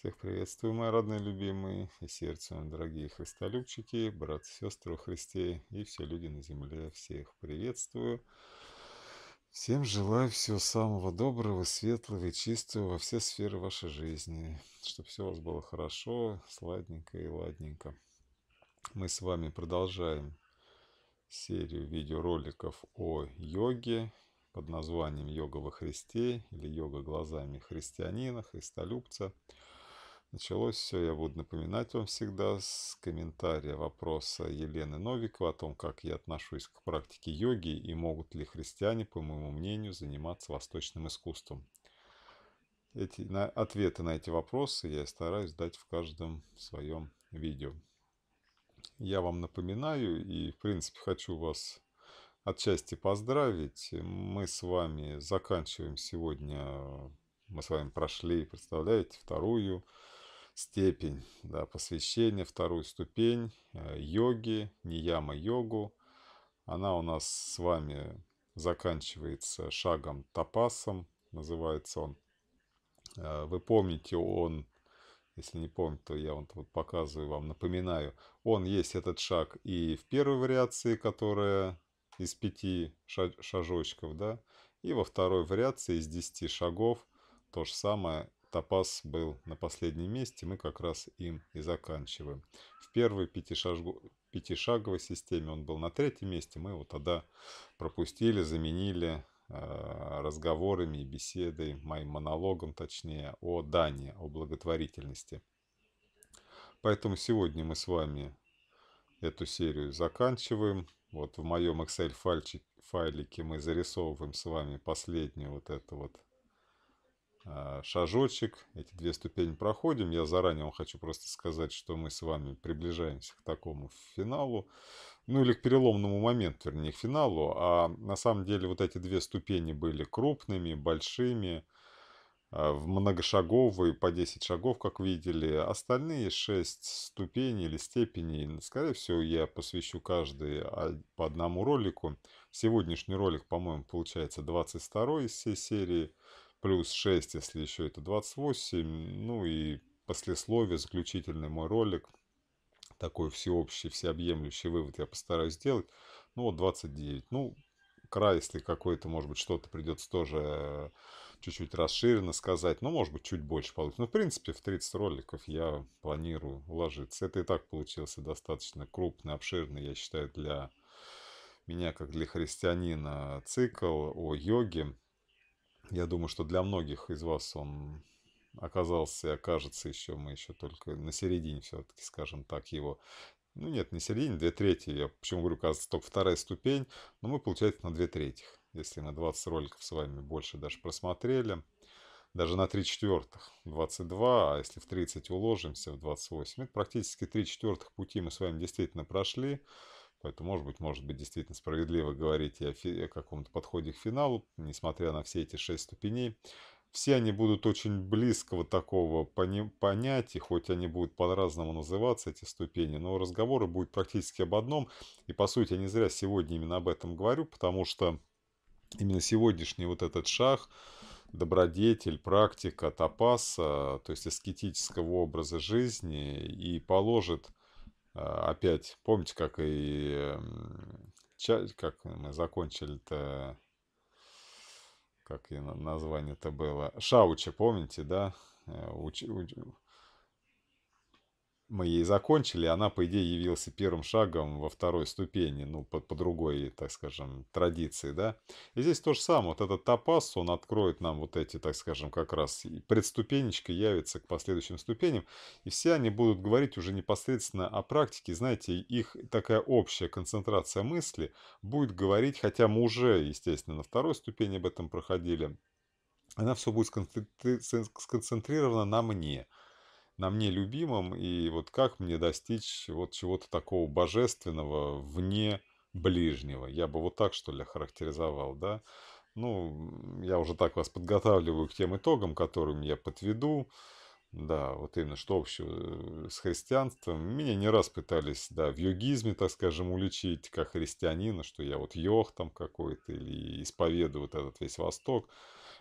Всех приветствую, мои родные, любимые и сердцем, дорогие христолюбчики, братцы, сестры Христе и все люди на земле. Всех приветствую. Всем желаю всего самого доброго, светлого и чистого во все сферы вашей жизни. Чтобы все у вас было хорошо, сладненько и ладненько. Мы с вами продолжаем серию видеороликов о йоге под названием «Йога во Христе» или «Йога глазами христианина, христолюбца». Началось все, я буду напоминать вам всегда, с комментария вопроса Елены Новикова о том, как я отношусь к практике йоги и могут ли христиане, по моему мнению, заниматься восточным искусством. Эти, на, ответы на эти вопросы я стараюсь дать в каждом своем видео. Я вам напоминаю и, в принципе, хочу вас отчасти поздравить. Мы с вами заканчиваем сегодня, мы с вами прошли, представляете, вторую степень да, посвящения, вторую ступень э, йоги, нияма йогу. Она у нас с вами заканчивается шагом тапасом, называется он. Э, вы помните, он, если не помните, то я вот, вот показываю вам, напоминаю, он есть этот шаг и в первой вариации, которая из пяти шажочков, да, и во второй вариации из десяти шагов то же самое Топаз был на последнем месте, мы как раз им и заканчиваем. В первой пятишагу... пятишаговой системе он был на третьем месте, мы его тогда пропустили, заменили э, разговорами и беседой, моим монологом точнее, о Дании, о благотворительности. Поэтому сегодня мы с вами эту серию заканчиваем. Вот в моем Excel файлике мы зарисовываем с вами последнюю вот эту вот а, шажочек, эти две ступени проходим. Я заранее вам хочу просто сказать, что мы с вами приближаемся к такому финалу, ну или к переломному моменту, вернее, к финалу. А на самом деле вот эти две ступени были крупными, большими, а, в многошаговые, по 10 шагов, как видели. Остальные 6 ступеней или степеней, скорее всего, я посвящу каждый а, по одному ролику. Сегодняшний ролик, по-моему, получается 22 из всей серии плюс 6, если еще это 28. Ну и послесловие, заключительный мой ролик, такой всеобщий, всеобъемлющий вывод я постараюсь сделать. Ну вот 29. Ну, край, если какой-то, может быть, что-то придется тоже чуть-чуть расширенно сказать. Ну, может быть, чуть больше получится. Но, ну, в принципе, в 30 роликов я планирую уложиться. Это и так получился достаточно крупный, обширный, я считаю, для меня, как для христианина, цикл о йоге. Я думаю, что для многих из вас он оказался и окажется еще, мы еще только на середине все-таки, скажем так, его. Ну нет, не середине, две трети. Я почему говорю, кажется, только вторая ступень, но мы, получается, на две трети. Если мы 20 роликов с вами больше даже просмотрели, даже на три четвертых, 22, а если в 30 уложимся, в 28, это практически три четвертых пути мы с вами действительно прошли. Поэтому, может быть, может быть действительно справедливо говорить и о, о каком-то подходе к финалу, несмотря на все эти шесть ступеней. Все они будут очень близкого такого пони понятия, хоть они будут по-разному называться, эти ступени, но разговоры будут практически об одном. И, по сути, я не зря сегодня именно об этом говорю, потому что именно сегодняшний вот этот шаг, добродетель, практика тапаса, то есть аскетического образа жизни, и положит а, опять, помните, как и как мы закончили-то, как и название-то было, Шаучи, помните, да? Э, уч, уч, мы ей закончили, она, по идее, явился первым шагом во второй ступени, ну, по, по другой, так скажем, традиции, да. И здесь то же самое, вот этот топаз, он откроет нам вот эти, так скажем, как раз предступенечка явится к последующим ступеням, и все они будут говорить уже непосредственно о практике, знаете, их такая общая концентрация мысли будет говорить, хотя мы уже, естественно, на второй ступени об этом проходили, она все будет сконцентрирована на мне – на мне любимом, и вот как мне достичь вот чего-то такого божественного вне ближнего. Я бы вот так, что ли, характеризовал, да. Ну, я уже так вас подготавливаю к тем итогам, которым я подведу. Да, вот именно, что общего э, с христианством. Меня не раз пытались, да, в йогизме, так скажем, уличить, как христианина, что я вот йог там какой-то, или исповедую вот этот весь Восток.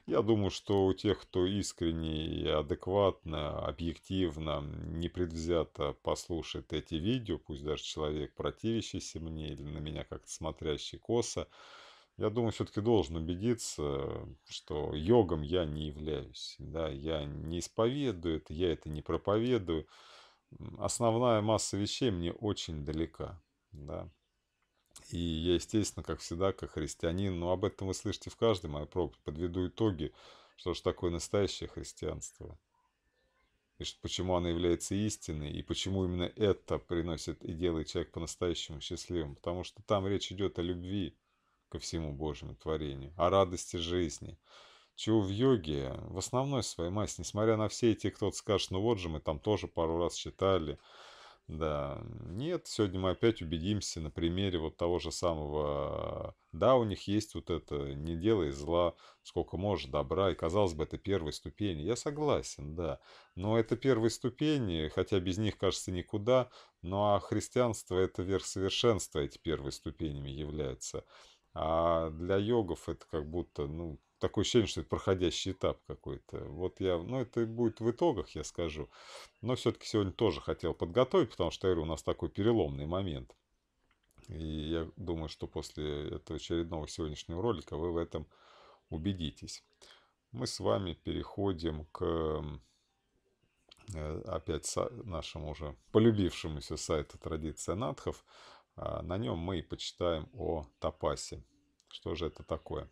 Я думаю, что у тех, кто искренне и адекватно, объективно, непредвзято послушает эти видео, пусть даже человек, противящийся мне или на меня как-то смотрящий косо, я думаю, все-таки должен убедиться, что йогом я не являюсь. Да? Я не исповедую это, я это не проповедую. Основная масса вещей мне очень далека. Да? И я, естественно, как всегда, как христианин, но об этом вы слышите в каждой моей а проповеди, подведу итоги, что же такое настоящее христианство. И что почему оно является истиной, и почему именно это приносит и делает человек по-настоящему счастливым. Потому что там речь идет о любви ко всему Божьему творению, о радости жизни. Чего в йоге в основной своей массе, несмотря на все эти, кто-то скажет, ну вот же мы там тоже пару раз читали, да, нет, сегодня мы опять убедимся на примере вот того же самого. А, да, у них есть вот это «не делай зла, сколько можешь добра», и, казалось бы, это первые ступени. Я согласен, да. Но это первые ступени, хотя без них, кажется, никуда. Ну а христианство – это верх совершенства, эти первые ступенями являются. А для йогов это как будто, ну, такое ощущение, что это проходящий этап какой-то. Вот я, ну это будет в итогах, я скажу. Но все-таки сегодня тоже хотел подготовить, потому что, я говорю, у нас такой переломный момент. И я думаю, что после этого очередного сегодняшнего ролика вы в этом убедитесь. Мы с вами переходим к э, опять нашему уже полюбившемуся сайту «Традиция надхов». А, на нем мы и почитаем о тапасе. Что же это такое?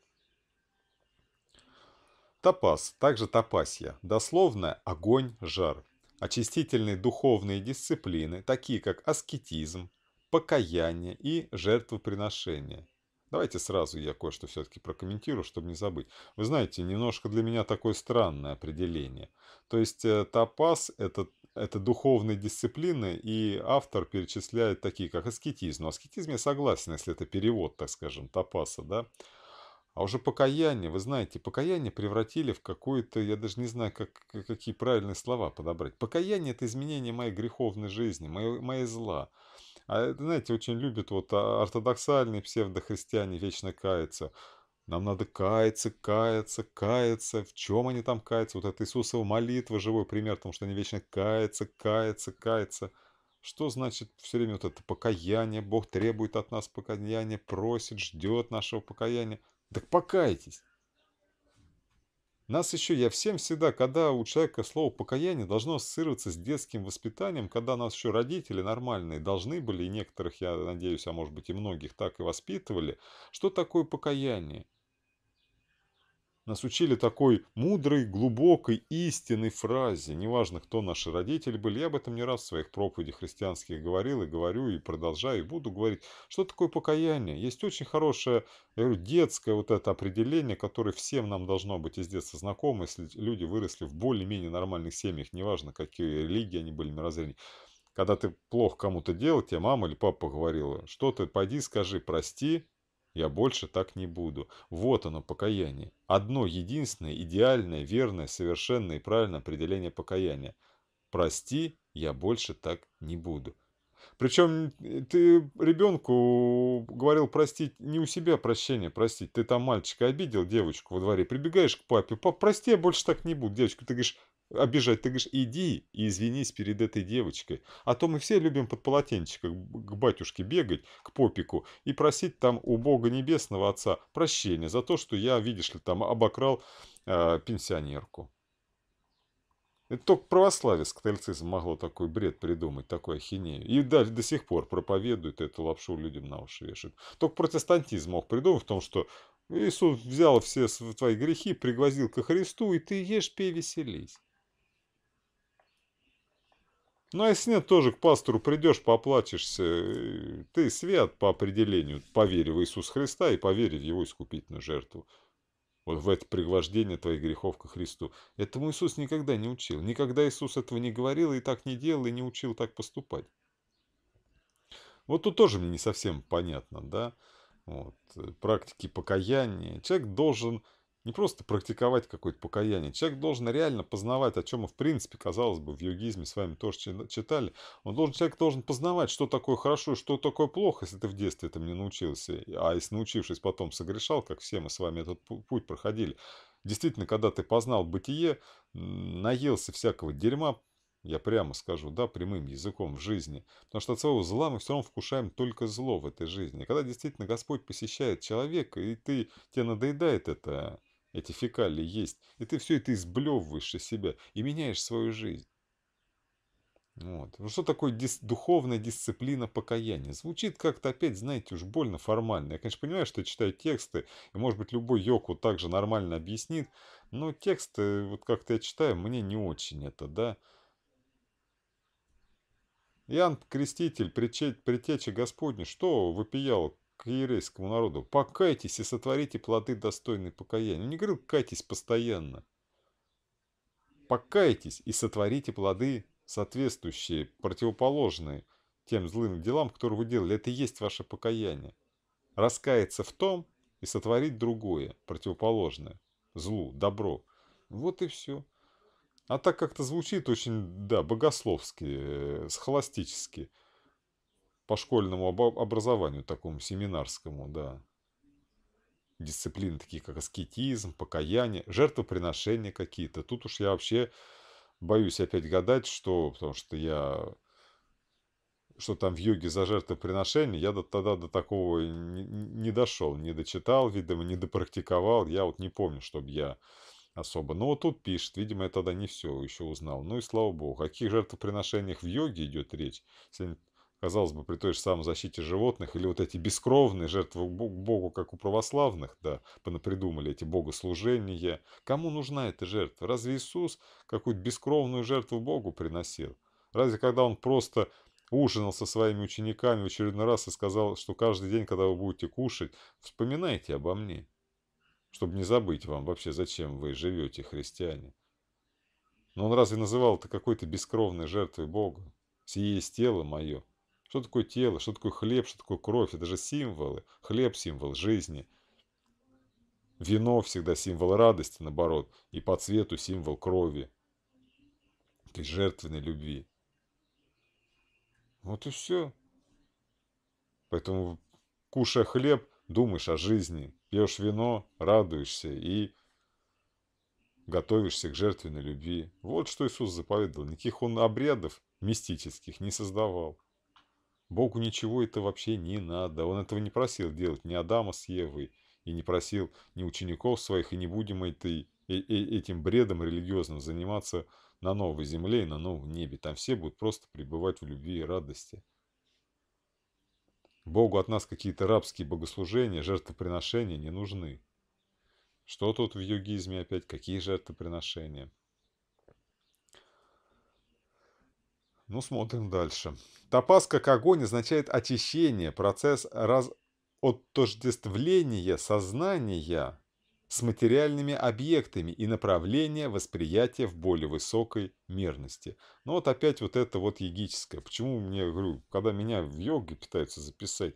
Топас, также топасья, дословно огонь, жар. Очистительные духовные дисциплины, такие как аскетизм, покаяние и жертвоприношение. Давайте сразу я кое-что все-таки прокомментирую, чтобы не забыть. Вы знаете, немножко для меня такое странное определение. То есть э, топаз – это, это духовные дисциплины, и автор перечисляет такие, как аскетизм. Но аскетизм я согласен, если это перевод, так скажем, топаса, да? А уже покаяние, вы знаете, покаяние превратили в какую-то, я даже не знаю, как, какие правильные слова подобрать. Покаяние – это изменение моей греховной жизни, моей, моей зла. А, знаете, очень любят вот а, ортодоксальные псевдохристиане вечно каяться. Нам надо каяться, каяться, каяться. В чем они там каются? Вот это Иисусова молитва, живой пример, потому что они вечно каются, каются, каются. Что значит все время вот это покаяние? Бог требует от нас покаяния, просит, ждет нашего покаяния. Так покайтесь. Нас еще, я всем всегда, когда у человека слово «покаяние» должно ассоциироваться с детским воспитанием, когда нас еще родители нормальные должны были, и некоторых, я надеюсь, а может быть и многих так и воспитывали, что такое покаяние? Нас учили такой мудрой, глубокой, истинной фразе. Неважно, кто наши родители были, я об этом не раз в своих проповедях христианских говорил и говорю, и продолжаю, и буду говорить. Что такое покаяние? Есть очень хорошее, я говорю, детское вот это определение, которое всем нам должно быть из детства знакомо, если люди выросли в более-менее нормальных семьях, неважно, какие религии они были, мирозрения. Когда ты плохо кому-то делал, тебе мама или папа говорила, что ты, пойди, скажи, прости, я больше так не буду. Вот оно, покаяние. Одно, единственное, идеальное, верное, совершенное и правильное определение покаяния. Прости, я больше так не буду. Причем э, ты ребенку говорил простить не у себя прощения простить. Ты там мальчика обидел, девочку во дворе. Прибегаешь к папе. Пап, прости, я больше так не буду. Девочку, ты говоришь, обижать. Ты говоришь, иди и извинись перед этой девочкой. А то мы все любим под полотенчиком к батюшке бегать, к попику, и просить там у Бога Небесного Отца прощения за то, что я, видишь ли, там обокрал э, пенсионерку. Это только православие с католицизмом могло такой бред придумать, такой ахинею. И даже до сих пор проповедуют эту лапшу людям на уши вешают. Только протестантизм мог придумать в том, что Иисус взял все твои грехи, пригвозил ко Христу, и ты ешь, пей, веселись. Ну, а если нет, тоже к пастору придешь, поплатишься. Э, ты свят по определению, поверь в Иисуса Христа и поверь в Его искупительную жертву. Вот в это пригвождение твоих грехов ко Христу. Этому Иисус никогда не учил. Никогда Иисус этого не говорил и так не делал, и не учил так поступать. Вот тут тоже мне не совсем понятно, да? Вот, э, практики покаяния. Человек должен не просто практиковать какое-то покаяние. Человек должен реально познавать, о чем мы, в принципе, казалось бы, в йогизме с вами тоже читали. Он должен, человек должен познавать, что такое хорошо и что такое плохо, если ты в детстве этому не научился. А если научившись потом согрешал, как все мы с вами этот путь проходили. Действительно, когда ты познал бытие, наелся всякого дерьма, я прямо скажу, да, прямым языком в жизни. Потому что от своего зла мы все равно вкушаем только зло в этой жизни. И когда действительно Господь посещает человека, и ты, тебе надоедает это эти фекалии есть, и ты все это изблевываешь из себя и меняешь свою жизнь. Вот. Ну что такое дис- духовная дисциплина покаяния? Звучит как-то опять, знаете, уж больно формально. Я, конечно, понимаю, что я читаю тексты, и, может быть, любой йоку также нормально объяснит, но тексты, вот как-то я читаю, мне не очень это, да. Иоанн Креститель, притеча Господня, что вопиял к еврейскому народу. Покайтесь и сотворите плоды, достойные покаяния. Он не говорил, кайтесь постоянно. Покайтесь и сотворите плоды, соответствующие, противоположные тем злым делам, которые вы делали. Это и есть ваше покаяние. Раскаяться в том и сотворить другое, противоположное, злу, добро. Вот и все. А так как-то звучит очень, да, богословски, э, схоластически – по школьному образованию такому семинарскому, да. Дисциплины такие, как аскетизм, покаяние, жертвоприношения какие-то. Тут уж я вообще боюсь опять гадать, что, потому что я, что там в йоге за жертвоприношение, я до, тогда до такого не, не дошел, не дочитал, видимо, не допрактиковал. Я вот не помню, чтобы я особо. Но ну, вот тут пишет, видимо, я тогда не все еще узнал. Ну и слава богу. О каких жертвоприношениях в йоге идет речь? Если казалось бы, при той же самой защите животных, или вот эти бескровные жертвы Богу, как у православных, да, понапридумали эти богослужения. Кому нужна эта жертва? Разве Иисус какую-то бескровную жертву Богу приносил? Разве когда Он просто ужинал со своими учениками в очередной раз и сказал, что каждый день, когда вы будете кушать, вспоминайте обо мне, чтобы не забыть вам вообще, зачем вы живете, христиане. Но он разве называл это какой-то бескровной жертвой Бога? Сие есть тело мое, что такое тело, что такое хлеб, что такое кровь? Это же символы. Хлеб – символ жизни. Вино всегда символ радости, наоборот. И по цвету символ крови. То есть жертвенной любви. Вот и все. Поэтому, кушая хлеб, думаешь о жизни. Пьешь вино, радуешься и готовишься к жертвенной любви. Вот что Иисус заповедовал. Никаких он обрядов мистических не создавал. Богу ничего это вообще не надо. Он этого не просил делать ни Адама с Евой, и не просил ни учеников своих, и не будем этой, э, э, этим бредом религиозным заниматься на новой земле и на новом небе. Там все будут просто пребывать в любви и радости. Богу от нас какие-то рабские богослужения, жертвоприношения не нужны. Что тут в йогизме опять? Какие жертвоприношения? Ну, смотрим дальше. Топаз как огонь означает очищение, процесс раз... отождествления сознания с материальными объектами и направление восприятия в более высокой мирности. Но ну, вот опять вот это вот йогическое. Почему мне, говорю, когда меня в йоге пытаются записать,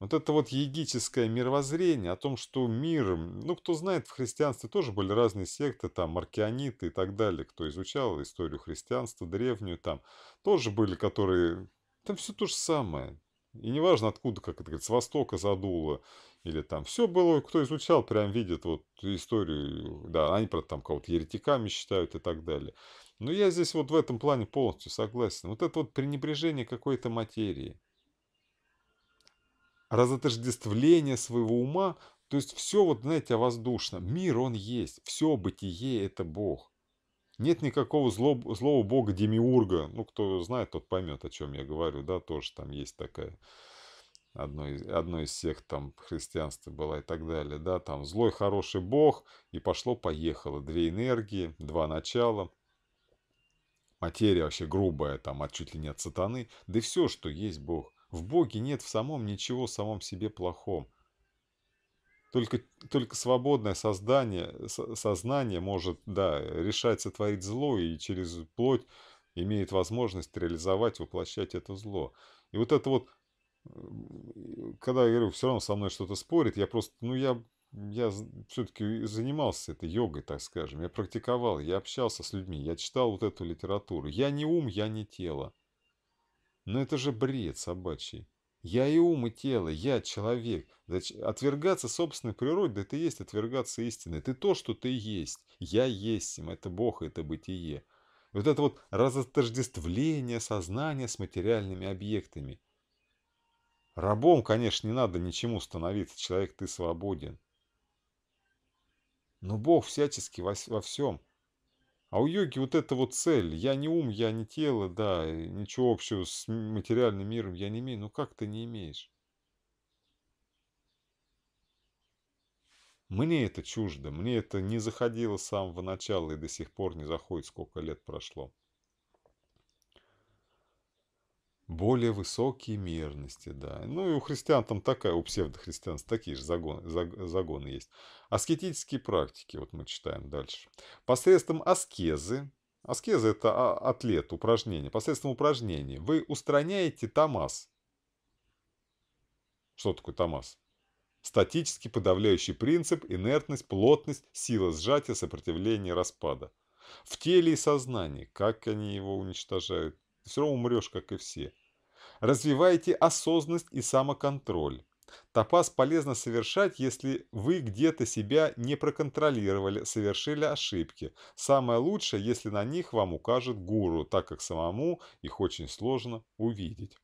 вот это вот егическое мировоззрение о том, что мир, ну кто знает, в христианстве тоже были разные секты, там маркианиты и так далее, кто изучал историю христианства древнюю, там тоже были, которые, там все то же самое. И неважно откуда, как это говорится, с востока задуло, или там все было, кто изучал, прям видит вот историю, да, они, про там кого-то еретиками считают и так далее. Но я здесь вот в этом плане полностью согласен. Вот это вот пренебрежение какой-то материи – разотождествление своего ума. То есть все вот, знаете, о воздушном. Мир, он есть. Все бытие – это Бог. Нет никакого злого бога Демиурга. Ну, кто знает, тот поймет, о чем я говорю. Да, тоже там есть такая одной, из, одной из всех там христианства была и так далее, да, там злой, хороший бог, и пошло-поехало, две энергии, два начала, материя вообще грубая, там, от чуть ли не от сатаны, да и все, что есть бог. В Боге нет в самом ничего в самом себе плохом. Только, только свободное создание, сознание может да, решать сотворить зло и через плоть имеет возможность реализовать, воплощать это зло. И вот это вот, э, когда я говорю, все равно со мной что-то спорит, я просто, ну я, я все-таки занимался этой йогой, так скажем, я практиковал, я общался с людьми, я читал вот эту литературу. Я не ум, я не тело. Но ну, это же бред собачий. Я и ум, и тело, я человек. Отвергаться собственной природе, это и есть отвергаться истины. Ты то, что ты есть. Я есть им, это Бог, это бытие. Вот это вот разотождествление сознания с материальными объектами. Рабом, конечно, не надо ничему становиться. Человек, ты свободен. Но Бог всячески во всем – а у йоги вот это вот цель. Я не ум, я не тело, да, ничего общего с материальным миром я не имею. Ну как ты не имеешь? Мне это чуждо, мне это не заходило с самого начала и до сих пор не заходит, сколько лет прошло более высокие мерности, да. Ну и у христиан там такая, у псевдохристиан такие же загоны, загоны есть. Аскетические практики, вот мы читаем дальше. Посредством аскезы, аскеза это а, атлет, упражнение, посредством упражнений вы устраняете тамас. Что такое тамас? Статический подавляющий принцип, инертность, плотность, сила сжатия, сопротивление распада. В теле и сознании, как они его уничтожают, ты все равно умрешь, как и все. Развивайте осознанность и самоконтроль. Топаз полезно совершать, если вы где-то себя не проконтролировали, совершили ошибки. Самое лучшее, если на них вам укажет гуру, так как самому их очень сложно увидеть.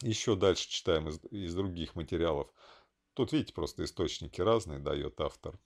Еще дальше читаем из, из других материалов. Тут, видите, просто источники разные дает автор.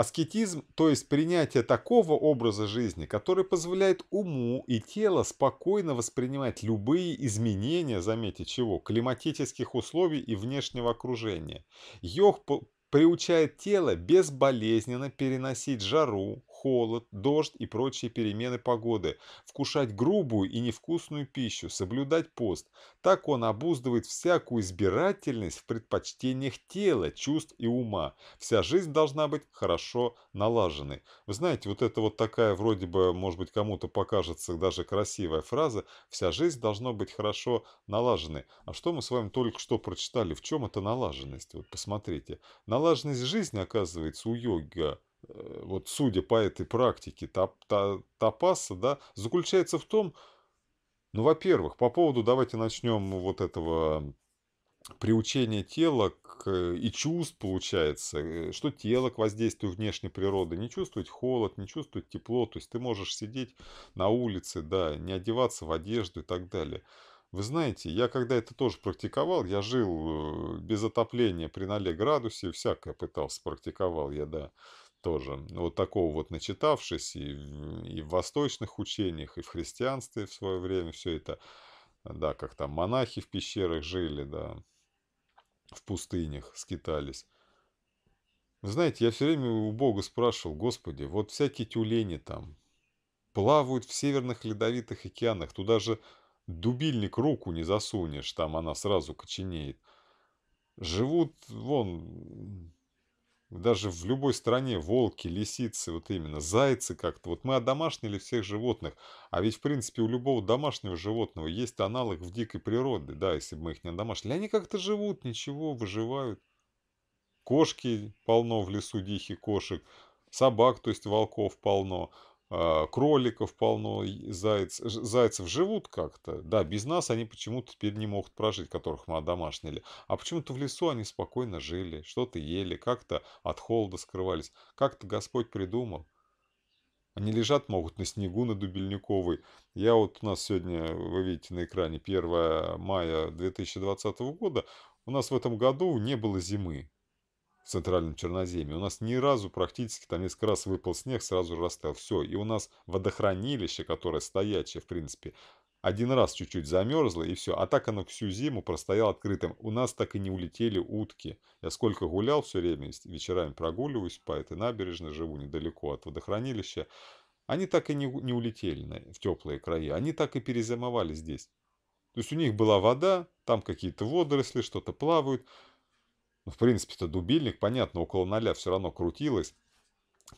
Аскетизм, то есть принятие такого образа жизни, который позволяет уму и телу спокойно воспринимать любые изменения, заметьте чего, климатических условий и внешнего окружения. Йог приучает тело безболезненно переносить жару, холод, дождь и прочие перемены погоды, вкушать грубую и невкусную пищу, соблюдать пост. Так он обуздывает всякую избирательность в предпочтениях тела, чувств и ума. Вся жизнь должна быть хорошо налаженной. Вы знаете, вот это вот такая вроде бы, может быть, кому-то покажется даже красивая фраза «вся жизнь должна быть хорошо налаженной». А что мы с вами только что прочитали? В чем эта налаженность? Вот посмотрите. Налаженность жизни, оказывается, у йога Э, вот судя по этой практике тап, та, тапаса, да, заключается в том, ну, во-первых, по поводу, давайте начнем вот этого приучения тела к, э, и чувств получается, э, что тело к воздействию внешней природы не чувствует холод, не чувствует тепло, то есть ты можешь сидеть на улице, да, не одеваться в одежду и так далее. Вы знаете, я когда это тоже практиковал, я жил без отопления при 0 градусе, всякое пытался, практиковал я, да тоже. Вот такого вот начитавшись и, и в восточных учениях, и в христианстве в свое время все это, а, да, как там монахи в пещерах жили, да, в пустынях скитались. Знаете, я все время у Бога спрашивал, Господи, вот всякие тюлени там плавают в северных ледовитых океанах, туда же дубильник руку не засунешь, там она сразу коченеет. Живут, вон, даже в любой стране волки, лисицы, вот именно зайцы как-то. Вот мы одомашнили всех животных, а ведь в принципе у любого домашнего животного есть аналог в дикой природе, да, если бы мы их не одомашнили. Они как-то живут, ничего, выживают. Кошки полно в лесу, диких кошек, собак, то есть волков полно. А, кроликов полно, заяц, зайцев живут как-то. Да, без нас они почему-то теперь не могут прожить, которых мы одомашнили. А почему-то в лесу они спокойно жили, что-то ели, как-то от холода скрывались. Как-то Господь придумал. Они лежат, могут на снегу, на Дубельниковой. Я вот у нас сегодня, вы видите на экране, 1 мая 2020 года. У нас в этом году не было зимы в центральном Черноземье. У нас ни разу практически там несколько раз выпал снег, сразу же растаял. Все. И у нас водохранилище, которое стоячее, в принципе, один раз чуть-чуть замерзло и все. А так оно всю зиму простояло открытым. У нас так и не улетели утки. Я сколько гулял все время, вечерами прогуливаюсь по этой набережной, живу недалеко от водохранилища. Они так и не, не улетели на в теплые края. Они так и перезимовали здесь. То есть у них была вода, там какие-то водоросли, что-то плавают. Ну, в принципе-то дубильник, понятно, около ноля все равно крутилось.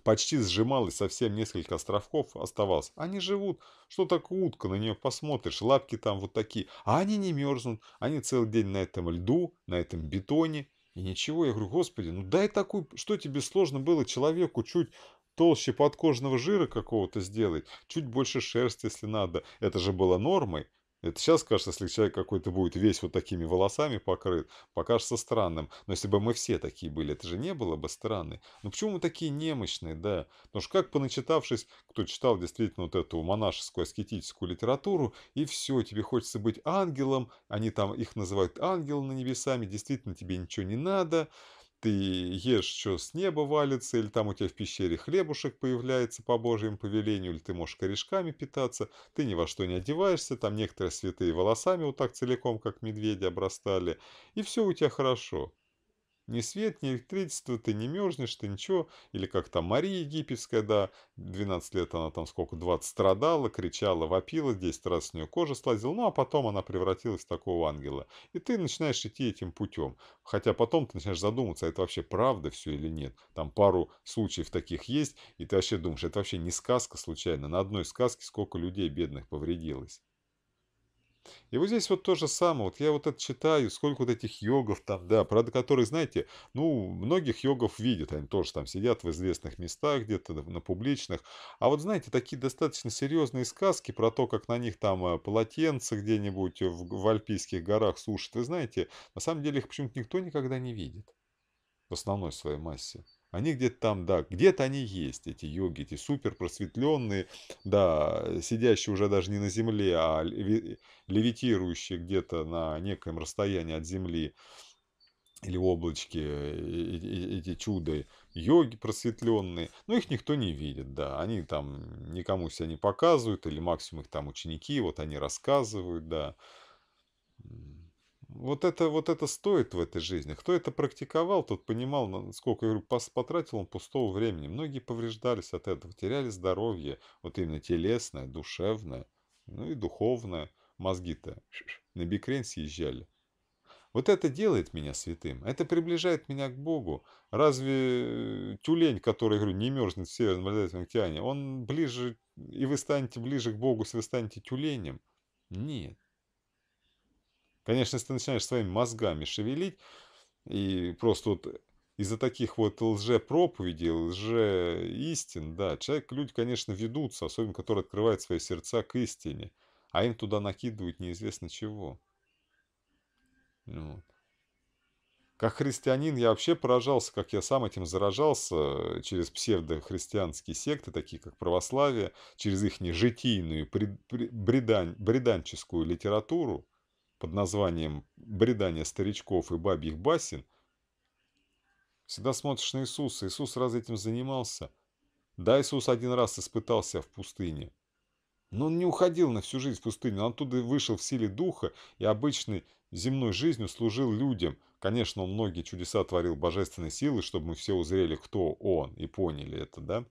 Почти сжималось совсем несколько островков оставалось. Они живут. Что так утка? На нее посмотришь. Лапки там вот такие. А они не мерзнут. Они целый день на этом льду, на этом бетоне. И ничего. Я говорю, господи, ну дай такую... Что тебе сложно было человеку чуть толще подкожного жира какого-то сделать? Чуть больше шерсти, если надо. Это же было нормой. Это сейчас кажется, если человек какой-то будет весь вот такими волосами покрыт, покажется странным. Но если бы мы все такие были, это же не было бы странно. Но ну почему мы такие немощные, да? Потому что как поначитавшись, кто читал действительно вот эту монашескую аскетическую литературу, и все, тебе хочется быть ангелом, они там их называют ангелы на небесами, действительно тебе ничего не надо ты ешь, что с неба валится, или там у тебя в пещере хлебушек появляется по Божьему повелению, или ты можешь корешками питаться, ты ни во что не одеваешься, там некоторые святые волосами вот так целиком, как медведи, обрастали, и все у тебя хорошо. Ни свет, ни электричество, ты не мерзнешь, ты ничего. Или как там Мария египетская, да, 12 лет она там сколько, 20 страдала, кричала, вопила, 10 раз с нее кожа слазила, ну а потом она превратилась в такого ангела. И ты начинаешь идти этим путем. Хотя потом ты начинаешь задуматься, а это вообще правда все или нет. Там пару случаев таких есть, и ты вообще думаешь, это вообще не сказка случайно. На одной сказке сколько людей бедных повредилось. И вот здесь вот то же самое. Вот я вот это читаю, сколько вот этих йогов там, да, правда, которые, знаете, ну, многих йогов видят, они тоже там сидят в известных местах где-то, на публичных. А вот, знаете, такие достаточно серьезные сказки про то, как на них там э, полотенце где-нибудь в, в Альпийских горах сушат. Вы знаете, на самом деле их почему-то никто никогда не видит в основной своей массе. Они где-то там, да, где-то они есть, эти йоги, эти супер просветленные, да, э, сидящие уже даже не на земле, а левитирующие где-то на некоем расстоянии от земли или облачки, э, э, эти чуды йоги просветленные, но их никто не видит, да, они там никому себя не показывают, или максимум их там ученики, вот они рассказывают, да. Вот это, вот это стоит в этой жизни. Кто это практиковал, тот понимал, сколько я потратил он пустого времени. Многие повреждались от этого, теряли здоровье, вот именно телесное, душевное, ну и духовное. Мозги-то на бикрень съезжали. Вот это делает меня святым, это приближает меня к Богу. Разве э, тюлень, который, говорю, не мерзнет в Северном Ледовитом океане, он ближе, и вы станете ближе к Богу, если вы станете тюленем? Нет. Конечно, если ты начинаешь своими мозгами шевелить, и просто вот из-за таких вот лже-проповедей, лже-истин, да, человек, люди, конечно, ведутся, особенно которые открывают свои сердца к истине, а им туда накидывают неизвестно чего. Ну вот. Как христианин я вообще поражался, как я сам этим заражался через псевдохристианские секты, такие как православие, через их житийную бреданческую литературу под названием «Бредание старичков и бабьих басен», всегда смотришь на Иисуса. Иисус раз этим занимался. Да, Иисус один раз испытался в пустыне. Но он не уходил на всю жизнь в пустыню. Он оттуда вышел в силе духа и обычной земной жизнью служил людям. Конечно, он многие чудеса творил божественной силы, чтобы мы все узрели, кто он, и поняли это, да?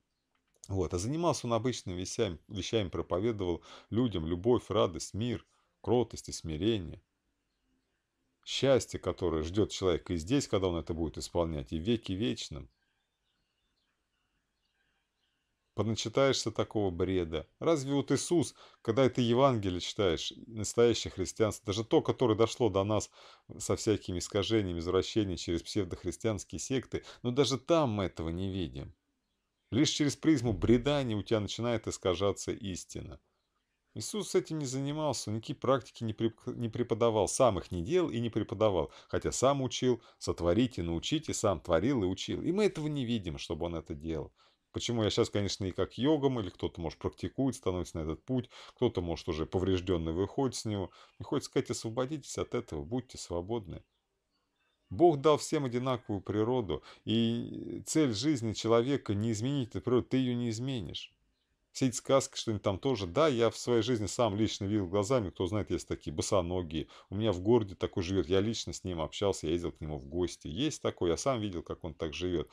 Вот. А занимался он обычными вещами, вещами проповедовал людям любовь, радость, мир – кротости, смирения, счастье, которое ждет человека и здесь, когда он это будет исполнять, и веки вечным. Подначитаешься такого бреда. Разве вот Иисус, когда ты Евангелие читаешь, настоящее христианство, даже то, которое дошло до нас со всякими искажениями, извращениями через псевдохристианские секты, но даже там мы этого не видим. Лишь через призму бредания у тебя начинает искажаться истина – Иисус этим не занимался, никакие практики не, при, не преподавал, сам их не делал и не преподавал, хотя сам учил, сотворите, научите, сам творил и учил. И мы этого не видим, чтобы он это делал. Почему я сейчас, конечно, и как йогом, или кто-то, может, практикует, становится на этот путь, кто-то, может, уже поврежденный выходит с него. Мне хочется сказать, освободитесь от этого, будьте свободны. Бог дал всем одинаковую природу, и цель жизни человека не изменить эту природу, ты ее не изменишь. Все эти сказки, что-нибудь там тоже. Да, я в своей жизни сам лично видел глазами, кто знает, есть такие босоногие. У меня в городе такой живет. Я лично с ним общался, я ездил к нему в гости. Есть такой, я сам видел, как он так живет.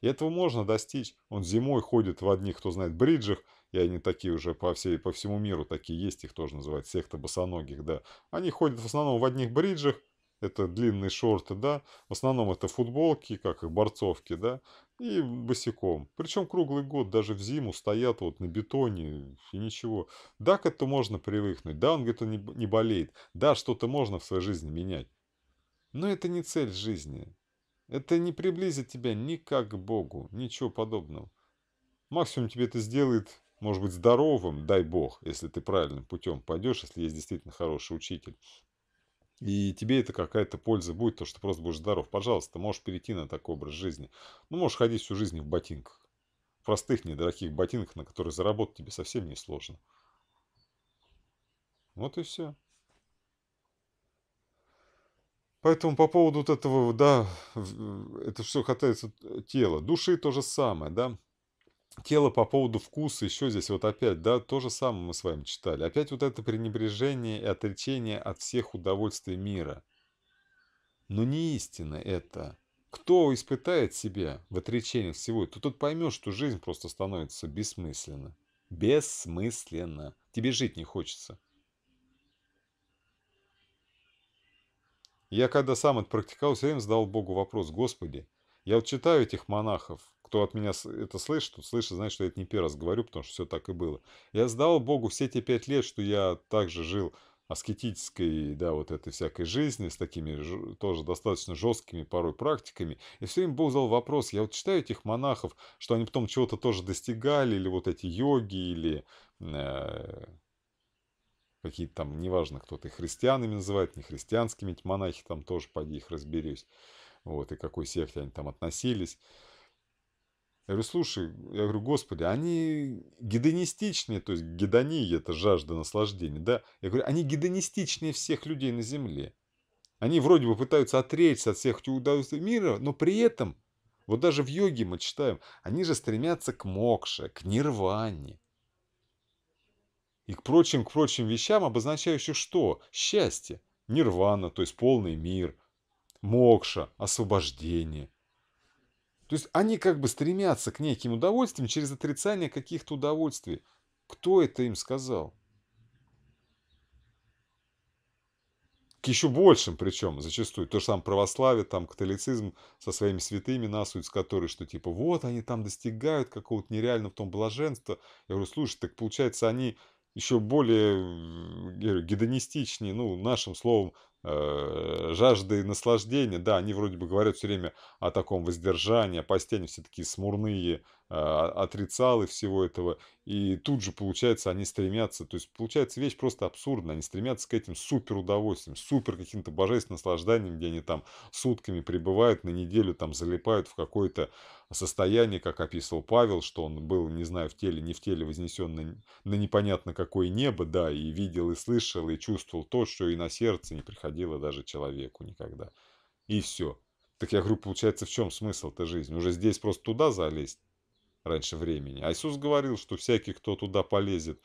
И этого можно достичь. Он зимой ходит в одних, кто знает, бриджах, и они такие уже по, всей, по всему миру такие есть, их тоже называют, секта босоногих, да. Они ходят в основном в одних бриджах, это длинные шорты, да, в основном это футболки, как их борцовки, да, и босиком. Причем круглый год, даже в зиму стоят вот на бетоне и ничего. Да, к этому можно привыкнуть, да, он где-то не, не болеет, да, что-то можно в своей жизни менять. Но это не цель жизни. Это не приблизит тебя никак к Богу, ничего подобного. Максимум тебе это сделает, может быть, здоровым, дай Бог, если ты правильным путем пойдешь, если есть действительно хороший учитель. И тебе это какая-то польза будет, то, что просто будешь здоров. Пожалуйста, можешь перейти на такой образ жизни. Ну, можешь ходить всю жизнь в ботинках. В простых, недорогих ботинках, на которые заработать тебе совсем не сложно. Вот и все. Поэтому по поводу вот этого, да, это все касается э, тела. Души то же самое, да тело по поводу вкуса, еще здесь вот опять, да, то же самое мы с вами читали. Опять вот это пренебрежение и отречение от всех удовольствий мира. Но не истина это. Кто испытает себя в отречении всего, то тот поймет, что жизнь просто становится бессмысленна. Бессмысленно. Тебе жить не хочется. Я когда сам это практиковал, все время задал Богу вопрос, Господи, я вот читаю этих монахов, кто от меня это слышит, тот слышит, знает, что я это не первый раз говорю, потому что все так и было. Я сдал Богу все те пять лет, что я также жил аскетической, да, вот этой всякой жизни, с такими тоже достаточно жесткими порой практиками. И все время Бог задал вопрос, я вот читаю этих монахов, что они потом чего-то тоже достигали, или вот эти йоги, или э, какие-то там, неважно, кто-то христианами называет, не христианскими, эти монахи там тоже, поди их разберись, вот, и какой секте они там относились. Я говорю, слушай, я говорю, господи, они гедонистичные, то есть гедония – это жажда наслаждения, да? Я говорю, они гедонистичнее всех людей на земле. Они вроде бы пытаются отречься от всех удовольствий мира, но при этом, вот даже в йоге мы читаем, они же стремятся к мокше, к нирване. И к прочим, к прочим вещам, обозначающим что? Счастье, нирвана, то есть полный мир, мокша, освобождение – то есть они как бы стремятся к неким удовольствиям через отрицание каких-то удовольствий. Кто это им сказал? К еще большим причем зачастую. То же самое православие, там католицизм со своими святыми насует, с которые, что типа вот они там достигают какого-то нереального в том блаженства. Я говорю, слушай, так получается они еще более гедонистичнее, ну, нашим словом, э, жажды наслаждения, да, они вроде бы говорят все время о таком воздержании, о постении, все такие смурные, а, отрицал и всего этого. И тут же, получается, они стремятся, то есть, получается, вещь просто абсурдная. Они стремятся к этим супер удовольствиям, супер каким-то божественным наслаждениям, где они там сутками пребывают, на неделю там залипают в какое-то состояние, как описывал Павел, что он был, не знаю, в теле, не в теле, вознесен на, на непонятно какое небо, да, и видел, и слышал, и чувствовал то, что и на сердце не приходило даже человеку никогда. И все. Так я говорю, получается, в чем смысл этой жизни? Уже здесь просто туда залезть? раньше времени. А Иисус говорил, что всякий, кто туда полезет,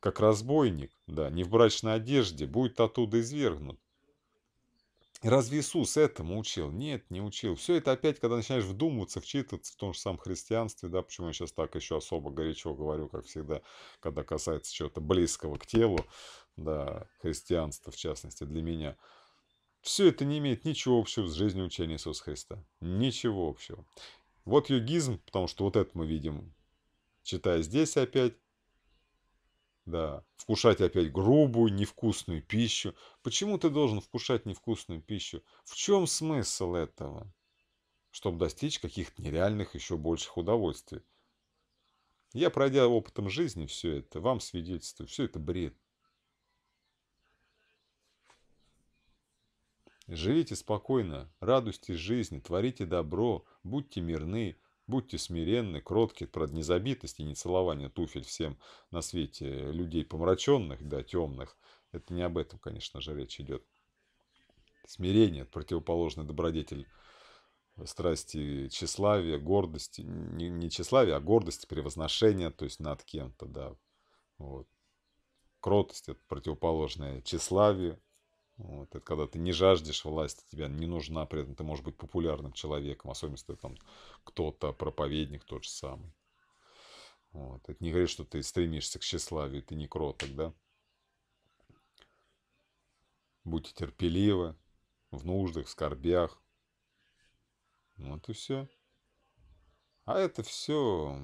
как разбойник, да, не в брачной одежде, будет оттуда извергнут. Разве Иисус этому учил? Нет, не учил. Все это опять, когда начинаешь вдумываться, вчитываться в том же самом христианстве, да, почему я сейчас так еще особо горячо говорю, как всегда, когда касается чего-то близкого к телу, да, христианства в частности для меня. Все это не имеет ничего общего с жизнью учения Иисуса Христа. Ничего общего. Вот югизм, потому что вот это мы видим, читая здесь опять. Да, вкушать опять грубую, невкусную пищу. Почему ты должен вкушать невкусную пищу? В чем смысл этого? Чтобы достичь каких-то нереальных еще больших удовольствий. Я, пройдя опытом жизни все это, вам свидетельствую, все это бред. Живите спокойно, радуйтесь жизни, творите добро, будьте мирны, будьте смиренны, кротки, про незабитость и нецелование туфель всем на свете э, людей помраченных, да, темных. Это не об этом, конечно же, речь идет. Смирение, противоположный добродетель э, страсти тщеславия, гордости, не, не тщеславия, а гордости, превозношения, то есть над кем-то, да. Вот. Кротость – это противоположное тщеславию, вот, это когда ты не жаждешь власти, тебя не нужна, при этом ты можешь быть популярным человеком, особенно если ты там кто-то, проповедник тот же самый. Вот, это не говорит, что ты стремишься к тщеславию, ты не кроток, да? Будьте терпеливы в нуждах, в скорбях. Вот и все. А это все,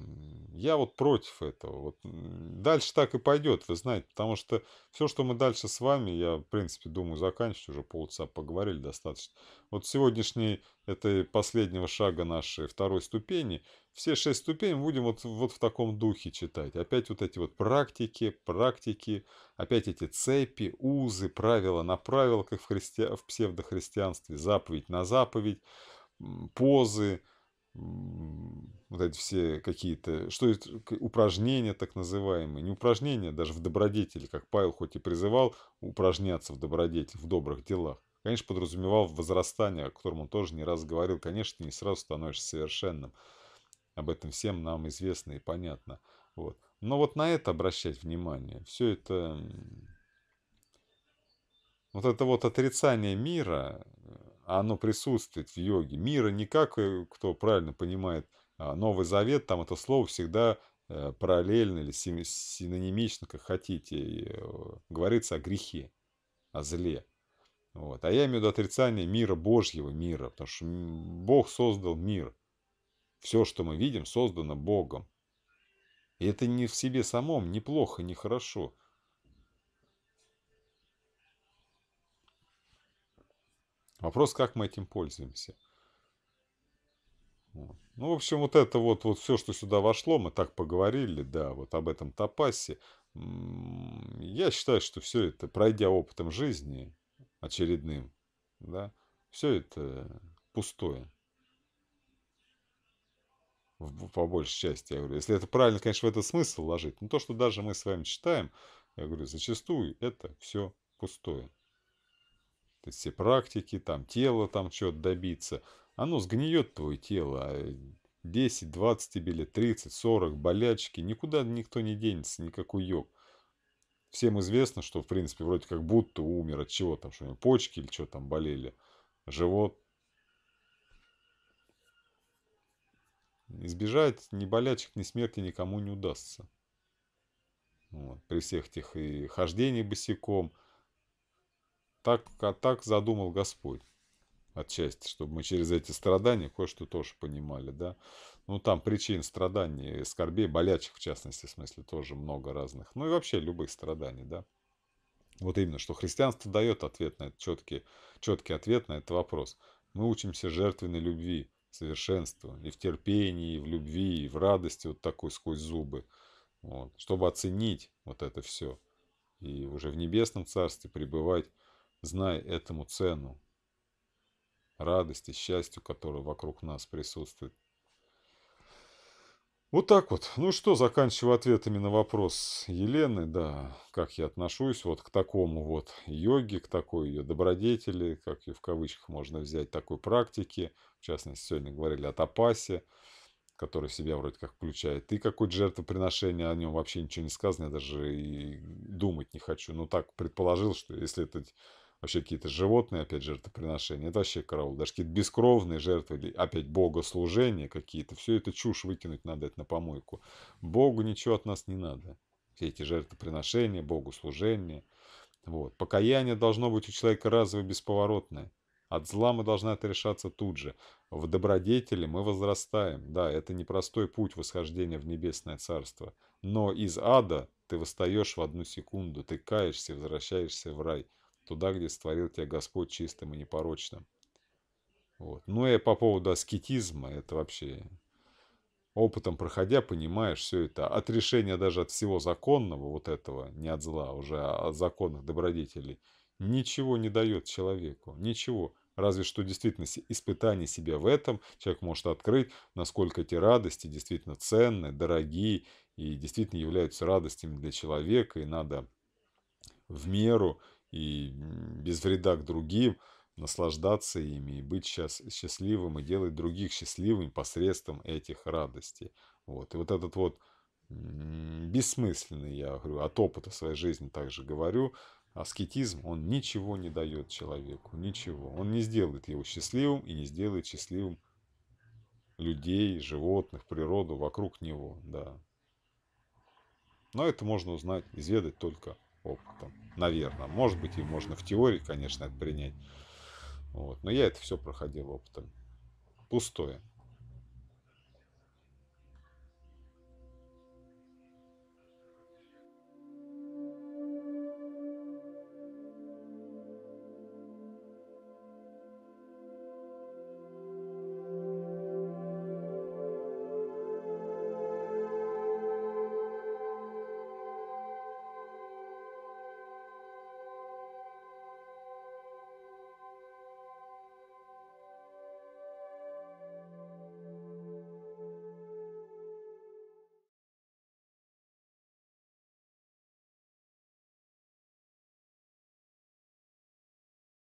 я вот против этого. Вот дальше так и пойдет, вы знаете, потому что все, что мы дальше с вами, я, в принципе, думаю, заканчивать, уже полчаса поговорили достаточно. Вот сегодняшний, это последнего шага нашей второй ступени, все шесть ступеней будем вот, вот в таком духе читать. Опять вот эти вот практики, практики, опять эти цепи, узы, правила на правила, как в, христи... в псевдохристианстве, заповедь на заповедь, позы, позы вот эти все какие-то, что это, упражнения так называемые, не упражнения, а даже в добродетели, как Павел хоть и призывал упражняться в добродетель в добрых делах, конечно, подразумевал возрастание, о котором он тоже не раз говорил, конечно, ты не сразу становишься совершенным, об этом всем нам известно и понятно, вот. Но вот на это обращать внимание, все это, вот это вот отрицание мира, э, а оно присутствует в йоге. Мира не как, э, кто правильно понимает, а, Новый Завет, там это слово всегда э, параллельно или синонимично, как хотите, э, говорится о грехе, о зле. Вот. А я имею в виду отрицание мира, Божьего мира, потому что Бог создал мир. Все, что мы видим, создано Богом. И это не в себе самом, не плохо, не хорошо. Вопрос, как мы этим пользуемся. Ну, в общем, вот это вот, вот все, что сюда вошло, мы так поговорили, да, вот об этом топасе. Я считаю, что все это, пройдя опытом жизни очередным, да, все это пустое. по большей части, я говорю. Если это правильно, конечно, в этот смысл вложить. Но то, что даже мы с вами читаем, я говорю, зачастую это все пустое. То есть все практики, там тело, там что-то добиться. Оно сгниет твое тело, а 10, 20 тебе лет, 30, 40, болячки, никуда никто не денется, никакой йог. Всем известно, что, в принципе, вроде как будто умер от чего там, что у него почки или что там болели, живот. Избежать ни болячек, ни смерти никому не удастся. Вот. При всех этих и хождении босиком – так, а так задумал Господь. Отчасти, чтобы мы через эти страдания кое-что тоже понимали, да. Ну, там причин страданий, э, скорбей, болячих, в частности, в смысле, тоже много разных. Ну и вообще любых страданий, да. Вот именно, что христианство дает ответ на этот четкий, четкий ответ на этот вопрос. Мы учимся жертвенной любви, совершенству, и в терпении, и в любви, и в радости, вот такой сквозь зубы, вот, чтобы оценить вот это все. И уже в небесном царстве пребывать Знай этому цену, радости, счастью, которое вокруг нас присутствует. Вот так вот. Ну что, заканчиваю ответами на вопрос Елены, да, как я отношусь вот к такому вот йоге, к такой ее добродетели, как ее в кавычках можно взять, такой практике. В частности, сегодня говорили о топасе, который себя вроде как включает и какое-то жертвоприношение, о нем вообще ничего не сказано, я даже и думать не хочу. Но ну так, предположил, что если этот вообще какие-то животные, опять жертвоприношения, это вообще караул. Даже какие-то бескровные жертвы, опять богослужения какие-то. Все это чушь выкинуть надо это на помойку. Богу ничего от нас не надо. Все эти жертвоприношения, богослужения. Вот. Покаяние должно быть у человека разово бесповоротное. От зла мы должны отрешаться тут же. В добродетели мы возрастаем. Да, это непростой путь восхождения в небесное царство. Но из ада ты восстаешь в одну секунду, ты каешься возвращаешься в рай – туда, где створил тебя Господь чистым и непорочным. Вот. Ну и по поводу аскетизма, это вообще опытом проходя, понимаешь все это. Отрешение даже от всего законного, вот этого, не от зла, а уже а от законных добродетелей, ничего не дает человеку, ничего. Разве что действительно испытание себя в этом человек может открыть, насколько эти радости действительно ценны, дорогие и действительно являются радостями для человека, и надо в меру и без вреда к другим, наслаждаться ими и быть сейчас счастливым и делать других счастливыми посредством этих радостей. Вот. И вот этот вот бессмысленный, я говорю, от опыта своей жизни также говорю, аскетизм, он ничего не дает человеку, ничего. Он не сделает его счастливым и не сделает счастливым людей, животных, природу вокруг него, да. Но это можно узнать, изведать только опытом. Наверное. Может быть, и можно в теории, конечно, это принять. Вот. Но я это все проходил опытом. Пустое.